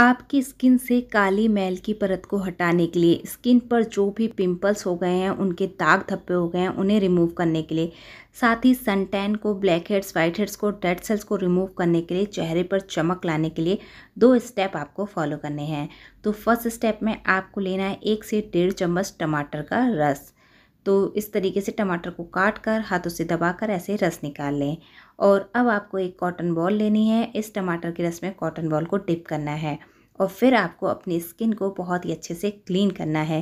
आपकी स्किन से काली मैल की परत को हटाने के लिए स्किन पर जो भी पिंपल्स हो गए हैं उनके दाग धब्बे हो गए हैं उन्हें रिमूव करने के लिए साथ ही सनटैन को ब्लैक हेड्स वाइट हेड्स को डेड सेल्स को रिमूव करने के लिए चेहरे पर चमक लाने के लिए दो स्टेप आपको फॉलो करने हैं तो फर्स्ट स्टेप में आपको लेना है एक से डेढ़ चम्मच टमाटर का रस तो इस तरीके से टमाटर को काट कर हाथों से दबा कर ऐसे रस निकाल लें और अब आपको एक कॉटन बॉल लेनी है इस टमाटर के रस में कॉटन बॉल को डिप करना है और फिर आपको अपनी स्किन को बहुत ही अच्छे से क्लीन करना है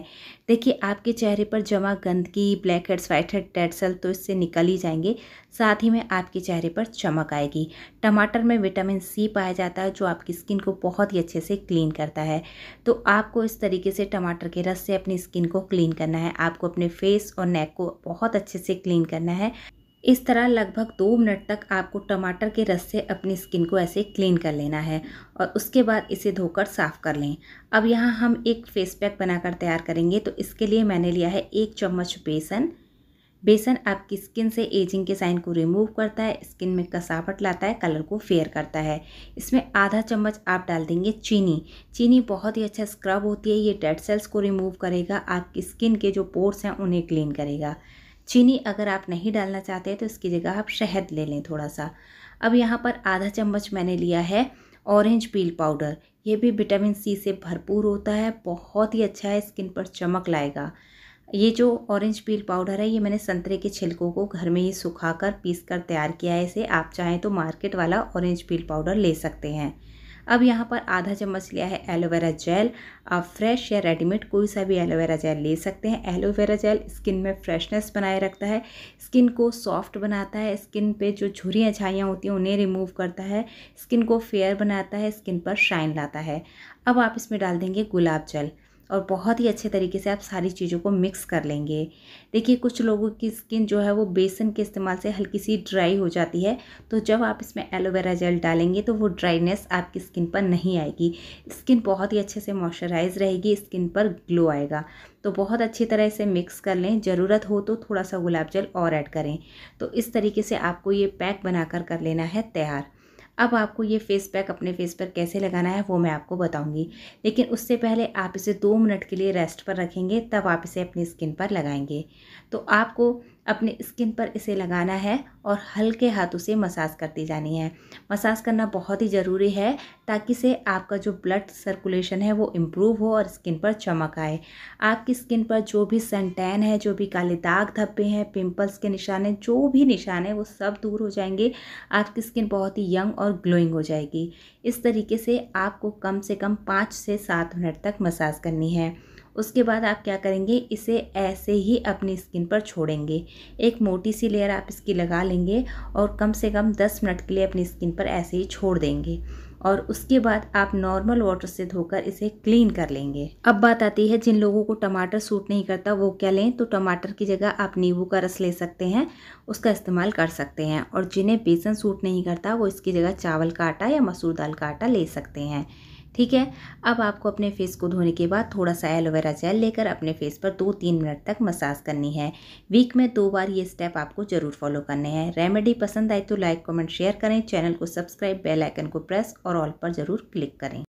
देखिए आपके चेहरे पर जमा गंदगी blackheads whitehead dead cell तो इससे निकल ही जाएंगे साथ ही में आपके चेहरे पर चमक आएगी टमाटर में विटामिन सी पाया जाता है जो आपकी स्किन को बहुत ही अच्छे से क्लीन करता है तो आपको इस तरीके से टमाटर के रस से अपनी स्किन को क्लीन करना है आपको अपने फेस और नेक को बहुत अच्छे से क्लीन करना है इस तरह लगभग दो मिनट तक आपको टमाटर के रस से अपनी स्किन को ऐसे क्लीन कर लेना है और उसके बाद इसे धोकर साफ़ कर लें अब यहाँ हम एक फेस पैक बनाकर तैयार करेंगे तो इसके लिए मैंने लिया है एक चम्मच बेसन बेसन आपकी स्किन से एजिंग के साइन को रिमूव करता है स्किन में कसावट लाता है कलर को फेयर करता है इसमें आधा चम्मच आप डाल देंगे चीनी चीनी बहुत ही अच्छा स्क्रब होती है ये डेड सेल्स को रिमूव करेगा आपकी स्किन के जो पोर्स हैं उन्हें क्लीन करेगा चीनी अगर आप नहीं डालना चाहते तो इसकी जगह आप शहद ले लें थोड़ा सा अब यहाँ पर आधा चम्मच मैंने लिया है ऑरेंज पील पाउडर ये भी विटामिन सी से भरपूर होता है बहुत ही अच्छा है स्किन पर चमक लाएगा ये जो ऑरेंज पील पाउडर है ये मैंने संतरे के छिलकों को घर में ही सुखा कर पीस कर तैयार किया है इसे आप चाहें तो मार्केट वाला ऑरेंज पील पाउडर ले सकते हैं अब यहाँ पर आधा चम्मच लिया है एलोवेरा जेल आप फ्रेश या रेडीमेड कोई सा भी एलोवेरा जेल ले सकते हैं एलोवेरा जेल स्किन में फ्रेशनेस बनाए रखता है स्किन को सॉफ्ट बनाता है स्किन पे जो झुरियाँ छाइयाँ होती हैं उन्हें रिमूव करता है स्किन को फेयर बनाता है स्किन पर शाइन लाता है अब आप इसमें डाल देंगे गुलाब जल और बहुत ही अच्छे तरीके से आप सारी चीज़ों को मिक्स कर लेंगे देखिए कुछ लोगों की स्किन जो है वो बेसन के इस्तेमाल से हल्की सी ड्राई हो जाती है तो जब आप इसमें एलोवेरा जेल डालेंगे तो वो ड्राइनेस आपकी स्किन पर नहीं आएगी स्किन बहुत ही अच्छे से मॉइस्चराइज रहेगी स्किन पर ग्लो आएगा तो बहुत अच्छी तरह इसे मिक्स कर लें ज़रूरत हो तो थोड़ा सा गुलाब जल और ऐड करें तो इस तरीके से आपको ये पैक बनाकर कर लेना है तैयार अब आपको ये फेस पैक अपने फेस पर कैसे लगाना है वो मैं आपको बताऊँगी लेकिन उससे पहले आप इसे दो मिनट के लिए रेस्ट पर रखेंगे तब आप इसे अपनी स्किन पर लगाएंगे तो आपको अपने स्किन पर इसे लगाना है और हल्के हाथों से मसाज करती जानी है मसाज करना बहुत ही ज़रूरी है ताकि से आपका जो ब्लड सर्कुलेशन है वो इम्प्रूव हो और स्किन पर चमक आए आपकी स्किन पर जो भी सनटैन है जो भी काले दाग धब्बे हैं पिंपल्स के निशान हैं जो भी निशान है वो सब दूर हो जाएंगे आपकी स्किन बहुत ही यंग और और ग्लोइंग हो जाएगी इस तरीके से आपको कम से कम पाँच से सात मिनट तक मसाज करनी है उसके बाद आप क्या करेंगे इसे ऐसे ही अपनी स्किन पर छोड़ेंगे एक मोटी सी लेयर आप इसकी लगा लेंगे और कम से कम दस मिनट के लिए अपनी स्किन पर ऐसे ही छोड़ देंगे और उसके बाद आप नॉर्मल वाटर से धोकर इसे क्लीन कर लेंगे अब बात आती है जिन लोगों को टमाटर सूट नहीं करता वो क्या लें तो टमाटर की जगह आप नींबू का रस ले सकते हैं उसका इस्तेमाल कर सकते हैं और जिन्हें बेसन सूट नहीं करता वो इसकी जगह चावल का आटा या मसूर दाल का आटा ले सकते हैं ठीक है अब आपको अपने फेस को धोने के बाद थोड़ा सा एलोवेरा जेल लेकर अपने फेस पर दो तीन मिनट तक मसाज करनी है वीक में दो बार ये स्टेप आपको ज़रूर फॉलो करने हैं रेमेडी पसंद आए तो लाइक कमेंट शेयर करें चैनल को सब्सक्राइब बेल आइकन को प्रेस और ऑल पर ज़रूर क्लिक करें